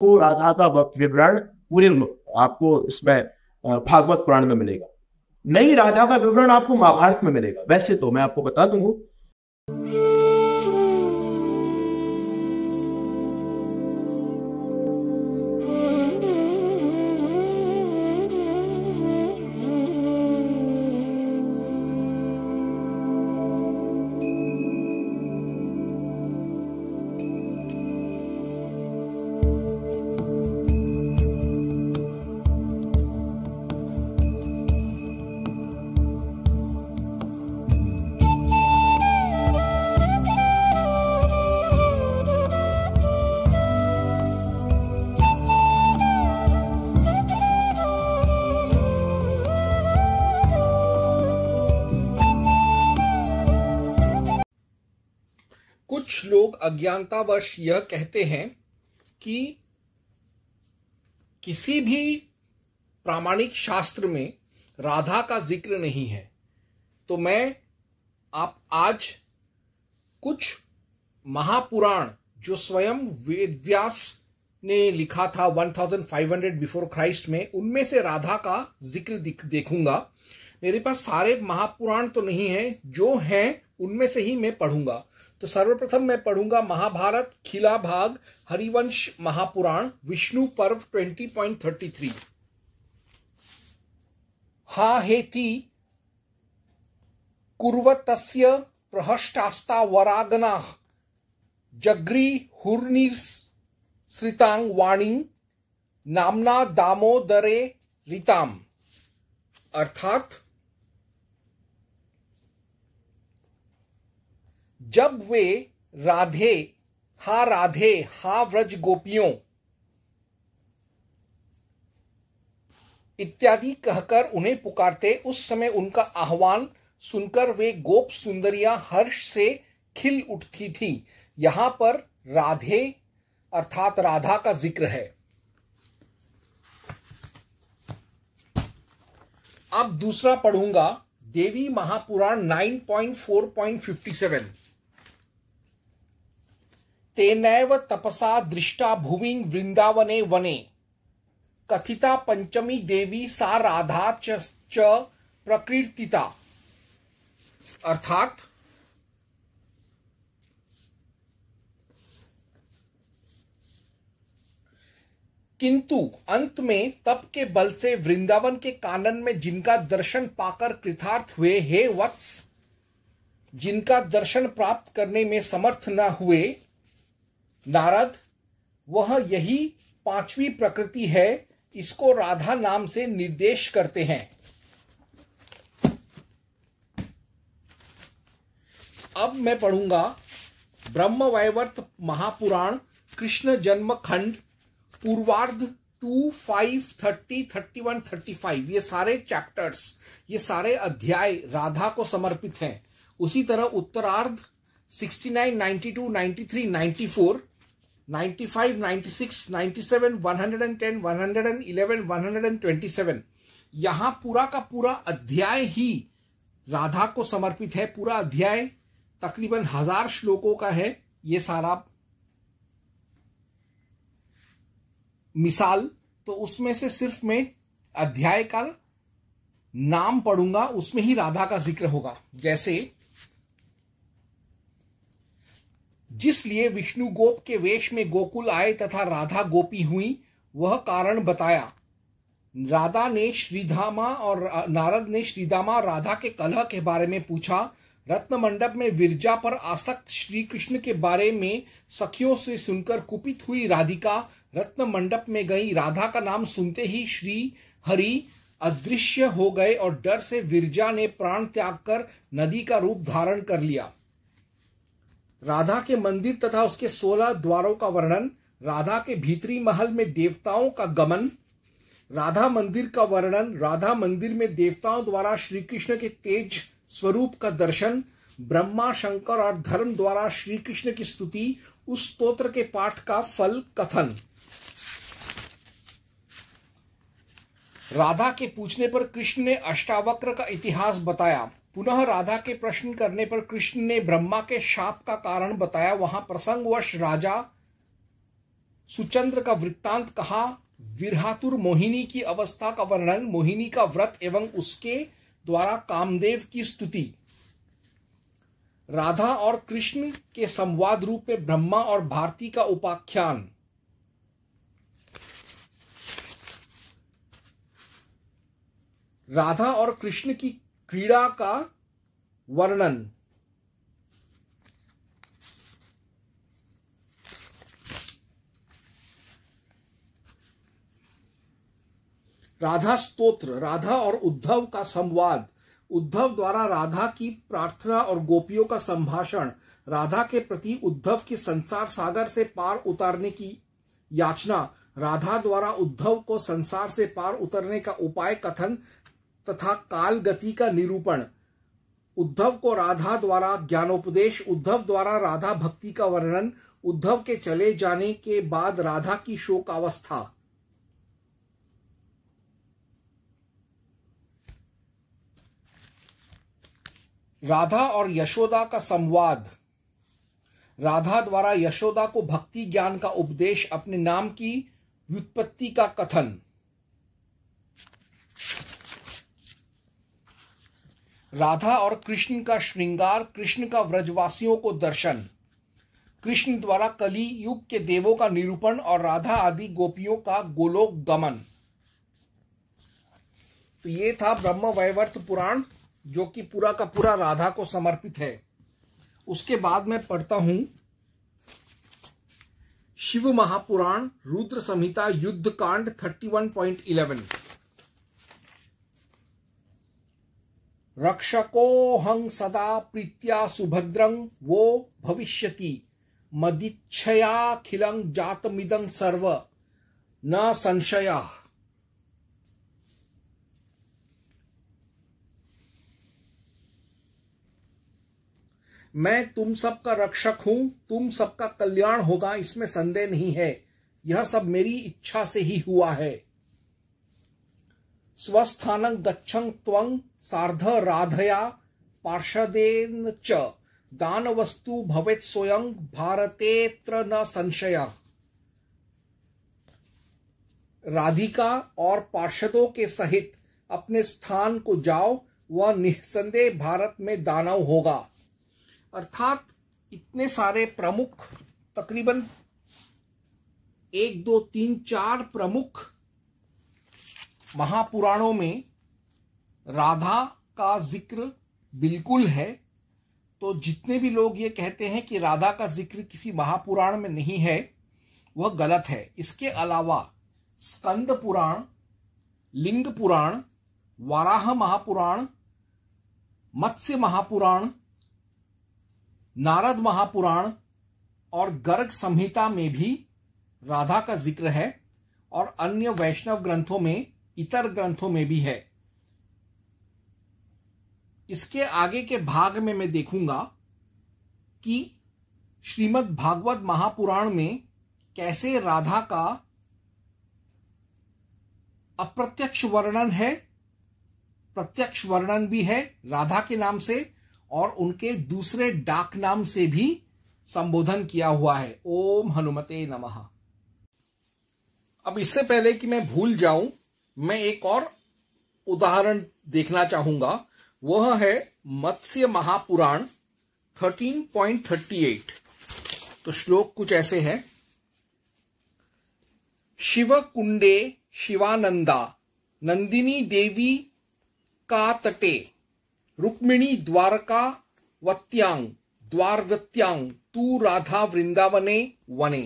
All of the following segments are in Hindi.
को राधा का विवरण पूरे आपको इसमें भागवत पुराण में मिलेगा नहीं राधा का विवरण आपको महाभारत में मिलेगा वैसे तो मैं आपको बता दूंगा कुछ लोग अज्ञानतावश यह कहते हैं कि किसी भी प्रामाणिक शास्त्र में राधा का जिक्र नहीं है तो मैं आप आज कुछ महापुराण जो स्वयं वेद व्यास ने लिखा था 1500 बिफोर क्राइस्ट में उनमें से राधा का जिक्र देखूंगा मेरे पास सारे महापुराण तो नहीं है जो हैं उनमें से ही मैं पढ़ूंगा तो सर्वप्रथम मैं पढ़ूंगा महाभारत खिला भाग हरिवंश महापुराण विष्णु पर्व 20.33 हा हेति कुर्वतस्य प्रहष्टास्ता वरागना जग्री हुर्निसृतांग वाणी नामना दामोदरे रिताम अर्थात जब वे राधे हा राधे हा व्रज गोपियों इत्यादि कहकर उन्हें पुकारते उस समय उनका आह्वान सुनकर वे गोप सुंदरिया हर्ष से खिल उठती थी यहां पर राधे अर्थात राधा का जिक्र है अब दूसरा पढ़ूंगा देवी महापुराण 9.4.57 तेन तपसा दृष्टा भूमि वृंदावने वने कथिता पंचमी देवी सा राधा च प्रकीर्तिता अर्थात किंतु अंत में तप के बल से वृंदावन के कानन में जिनका दर्शन पाकर कृतार्थ हुए हे वत्स जिनका दर्शन प्राप्त करने में समर्थ न हुए नारद वह यही पांचवी प्रकृति है इसको राधा नाम से निर्देश करते हैं अब मैं पढ़ूंगा ब्रह्म वैवर्त महापुराण कृष्ण जन्म खंड पूर्वार्ध two five thirty thirty one thirty five ये सारे चैप्टर्स ये सारे अध्याय राधा को समर्पित हैं उसी तरह उत्तरार्ध sixty nine ninety two ninety three ninety four यहां पूरा का पूरा अध्याय ही राधा को समर्पित है पूरा अध्याय तकरीबन हजार श्लोकों का है ये सारा मिसाल तो उसमें से सिर्फ मैं अध्याय का नाम पढ़ूंगा उसमें ही राधा का जिक्र होगा जैसे जिसलिए विष्णु गोप के वेश में गोकुल आए तथा राधा गोपी हुई वह कारण बताया राधा ने श्रीधामा और नारद ने श्रीधामा राधा के कलह के बारे में पूछा रत्न मंडप में विरजा पर आसक्त श्री कृष्ण के बारे में सखियों से सुनकर कुपित हुई राधिका रत्न मंडप में गई राधा का नाम सुनते ही श्री हरि अदृश्य हो गए और डर से विरजा ने प्राण त्याग कर नदी का रूप धारण कर लिया राधा के मंदिर तथा उसके सोलह द्वारों का वर्णन राधा के भीतरी महल में देवताओं का गमन राधा मंदिर का वर्णन राधा मंदिर में देवताओं द्वारा श्री कृष्ण के तेज स्वरूप का दर्शन ब्रह्मा शंकर और धर्म द्वारा श्री कृष्ण की स्तुति उस स्तोत्र के पाठ का फल कथन राधा के पूछने पर कृष्ण ने अष्टावक्र का इतिहास बताया पुनः राधा के प्रश्न करने पर कृष्ण ने ब्रह्मा के शाप का कारण बताया वहां प्रसंगवश राजा सुचंद्र का वृत्तांत कहा विरहातुर मोहिनी की अवस्था का वर्णन मोहिनी का व्रत एवं उसके द्वारा कामदेव की स्तुति राधा और कृष्ण के संवाद रूप में ब्रह्मा और भारती का उपाख्यान राधा और कृष्ण की क्रीड़ा का वर्णन राधा स्तोत्र राधा और उद्धव का संवाद उद्धव द्वारा राधा की प्रार्थना और गोपियों का संभाषण राधा के प्रति उद्धव की संसार सागर से पार उतारने की याचना राधा द्वारा उद्धव को संसार से पार उतरने का उपाय कथन तथा काल गति का निरूपण उद्धव को राधा द्वारा ज्ञानोपदेश उद्धव द्वारा राधा भक्ति का वर्णन उद्धव के चले जाने के बाद राधा की शोक अवस्था राधा और यशोदा का संवाद राधा द्वारा यशोदा को भक्ति ज्ञान का उपदेश अपने नाम की व्युत्पत्ति का कथन राधा और कृष्ण का श्रृंगार कृष्ण का व्रजवासियों को दर्शन कृष्ण द्वारा कली युग के देवों का निरूपण और राधा आदि गोपियों का गोलोक गमन तो ये था ब्रह्म वैवर्त पुराण जो कि पूरा का पूरा राधा को समर्पित है उसके बाद मैं पढ़ता हूं शिव महापुराण रुद्र संहिता युद्ध कांड थर्टी वन पॉइंट इलेवन रक्षको हं सदा प्रीत्या सुभद्रं वो भविष्यति मदिच्छयाखिलं जातमिदं सर्व न संशया मैं तुम सबका रक्षक हूं तुम सबका कल्याण होगा इसमें संदेह नहीं है यह सब मेरी इच्छा से ही हुआ है स्वस्थान गच्छं त्वं सार्ध राधया पार्षदेन च वस्तु भवेत् स्वयं भारतेत्र न संशय राधिका और पार्षदों के सहित अपने स्थान को जाओ वह निसंदेह भारत में दानव होगा अर्थात इतने सारे प्रमुख तकरीबन एक दो तीन चार प्रमुख महापुराणों में राधा का जिक्र बिल्कुल है तो जितने भी लोग ये कहते हैं कि राधा का जिक्र किसी महापुराण में नहीं है वह गलत है इसके अलावा स्कंद पुराण लिंग पुराण वाराह महापुराण मत्स्य महापुराण नारद महापुराण और गर्ग संहिता में भी राधा का जिक्र है और अन्य वैष्णव ग्रंथों में इतर ग्रंथों में भी है इसके आगे के भाग में मैं देखूंगा कि श्रीमद् भागवत महापुराण में कैसे राधा का अप्रत्यक्ष वर्णन है प्रत्यक्ष वर्णन भी है राधा के नाम से और उनके दूसरे डाक नाम से भी संबोधन किया हुआ है ओम हनुमते नमः अब इससे पहले कि मैं भूल जाऊं मैं एक और उदाहरण देखना चाहूंगा वह है मत्स्य महापुराण 13.38 तो श्लोक कुछ ऐसे है शिव कुंडे शिवानंदा नंदिनी देवी का तटे रुक्मिणी द्वारका वत्यांग द्वारवत्यांग तू राधा वृंदावने वने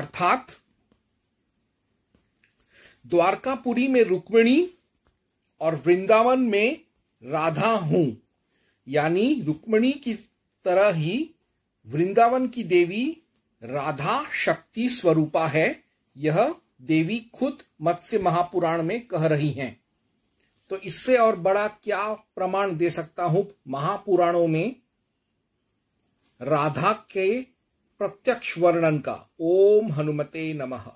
अर्थात द्वारकापुरी में रुक्मिणी और वृंदावन में राधा हूं यानी रुक्मिणी की तरह ही वृंदावन की देवी राधा शक्ति स्वरूपा है यह देवी खुद मत्स्य महापुराण में कह रही हैं तो इससे और बड़ा क्या प्रमाण दे सकता हूं महापुराणों में राधा के प्रत्यक्ष वर्णन का ओम हनुमते नमः